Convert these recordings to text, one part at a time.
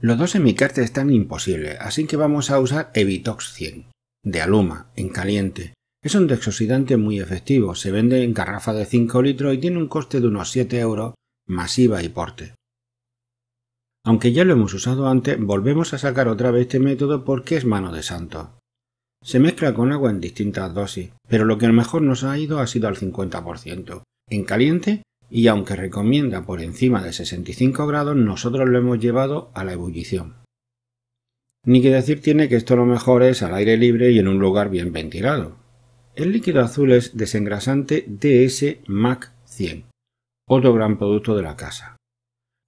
Los dos en mi están imposibles, así que vamos a usar Evitox 100, de Aluma, en caliente. Es un desoxidante muy efectivo, se vende en garrafa de 5 litros y tiene un coste de unos 7 euros, masiva y porte. Aunque ya lo hemos usado antes, volvemos a sacar otra vez este método porque es mano de santo. Se mezcla con agua en distintas dosis, pero lo que mejor nos ha ido ha sido al 50%, en caliente y aunque recomienda por encima de 65 grados, nosotros lo hemos llevado a la ebullición. Ni que decir tiene que esto lo mejor es al aire libre y en un lugar bien ventilado. El líquido azul es desengrasante DS MAC 100, otro gran producto de la casa.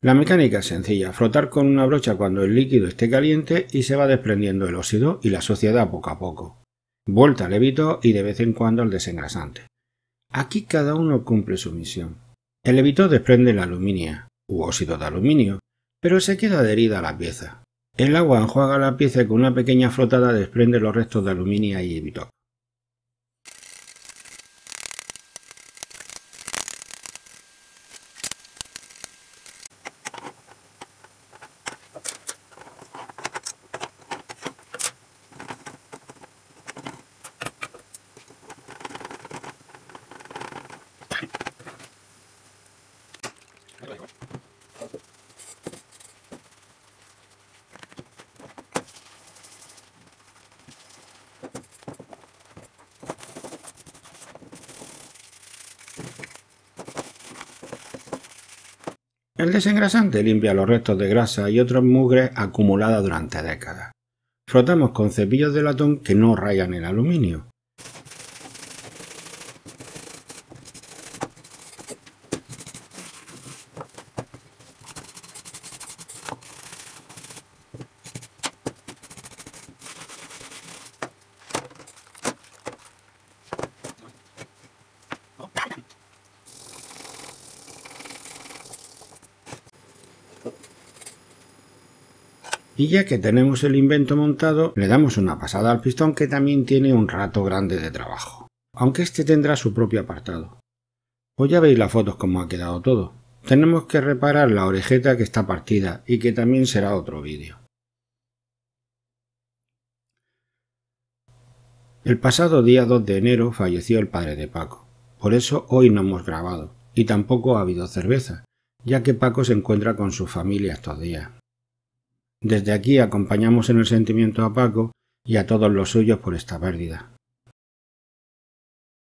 La mecánica es sencilla, frotar con una brocha cuando el líquido esté caliente y se va desprendiendo el óxido y la suciedad poco a poco. Vuelta al levito y de vez en cuando al desengrasante. Aquí cada uno cumple su misión. El levito desprende la aluminia, u óxido de aluminio, pero se queda adherida a la pieza. El agua enjuaga la pieza y con una pequeña flotada desprende los restos de aluminio y levitón. El desengrasante limpia los restos de grasa y otras mugres acumuladas durante décadas. Frotamos con cepillos de latón que no rayan el aluminio. Y ya que tenemos el invento montado, le damos una pasada al pistón que también tiene un rato grande de trabajo. Aunque este tendrá su propio apartado. Hoy pues ya veis las fotos como ha quedado todo. Tenemos que reparar la orejeta que está partida y que también será otro vídeo. El pasado día 2 de enero falleció el padre de Paco. Por eso hoy no hemos grabado y tampoco ha habido cerveza, ya que Paco se encuentra con su familia estos días. Desde aquí acompañamos en el sentimiento a Paco y a todos los suyos por esta pérdida.